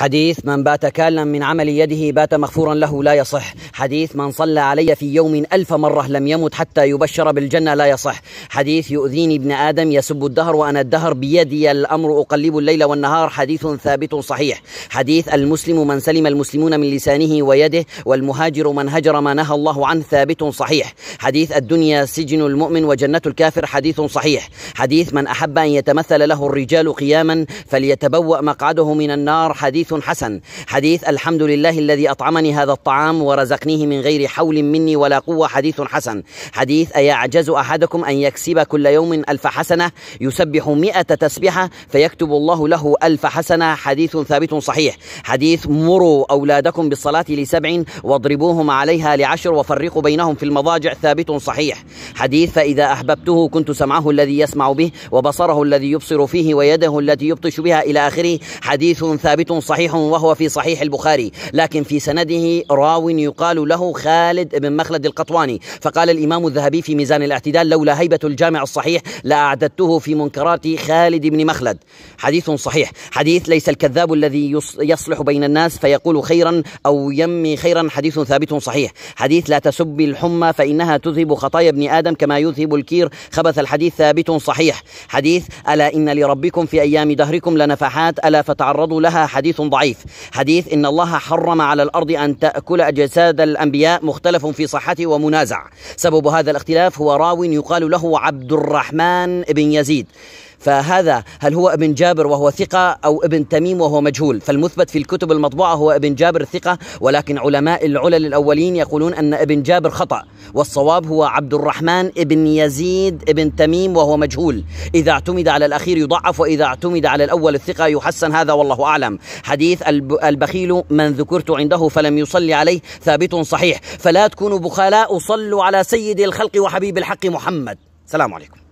حديث من بات كالا من عمل يده بات مغفورا له لا يصح حديث من صلى علي في يوم ألف مرة لم يمت حتى يبشر بالجنة لا يصح حديث يؤذيني ابن آدم يسب الدهر وأنا الدهر بيدي الأمر أقلب الليل والنهار حديث ثابت صحيح حديث المسلم من سلم المسلمون من لسانه ويده والمهاجر من هجر ما نهى الله عنه ثابت صحيح حديث الدنيا سجن المؤمن وجنة الكافر حديث صحيح حديث من أحب أن يتمثل له الرجال قياما فليتبوأ مقعده من النار حديث حديث حسن حديث الحمد لله الذي أطعمني هذا الطعام ورزقنيه من غير حول مني ولا قوة حديث حسن حديث أيعجز أحدكم أن يكسب كل يوم ألف حسنة يسبح مئة تسبحة فيكتب الله له ألف حسنة حديث ثابت صحيح حديث مروا أولادكم بالصلاة لسبع واضربوهم عليها لعشر وفرقوا بينهم في المضاجع ثابت صحيح حديث فإذا أحببته كنت سمعه الذي يسمع به وبصره الذي يبصر فيه ويده التي يبطش بها إلى آخره حديث ثابت صحيح صحيح وهو في صحيح البخاري لكن في سنده راو يقال له خالد بن مخلد القطواني فقال الإمام الذهبي في ميزان الاعتدال لولا هيبة الجامع الصحيح لأعددته في منكرات خالد بن مخلد حديث صحيح حديث ليس الكذاب الذي يصلح بين الناس فيقول خيرا أو يمي خيرا حديث ثابت صحيح حديث لا تسب الحمى فإنها تذهب خطايا ابن آدم كما يذهب الكير خبث الحديث ثابت صحيح حديث ألا إن لربكم في أيام دهركم لنفحات ألا فتعرضوا لها حديث ضعيف حديث إن الله حرم على الأرض أن تأكل أجساد الأنبياء مختلف في صحته ومنازع سبب هذا الاختلاف هو راو يقال له عبد الرحمن بن يزيد فهذا هل هو ابن جابر وهو ثقة أو ابن تميم وهو مجهول فالمثبت في الكتب المطبوعة هو ابن جابر ثقة ولكن علماء العلل الأولين يقولون أن ابن جابر خطأ والصواب هو عبد الرحمن ابن يزيد ابن تميم وهو مجهول إذا اعتمد على الأخير يضعف وإذا اعتمد على الأول الثقة يحسن هذا والله أعلم حديث البخيل من ذكرت عنده فلم يصلي عليه ثابت صحيح فلا تكونوا بخلاء صلوا على سيد الخلق وحبيب الحق محمد السلام عليكم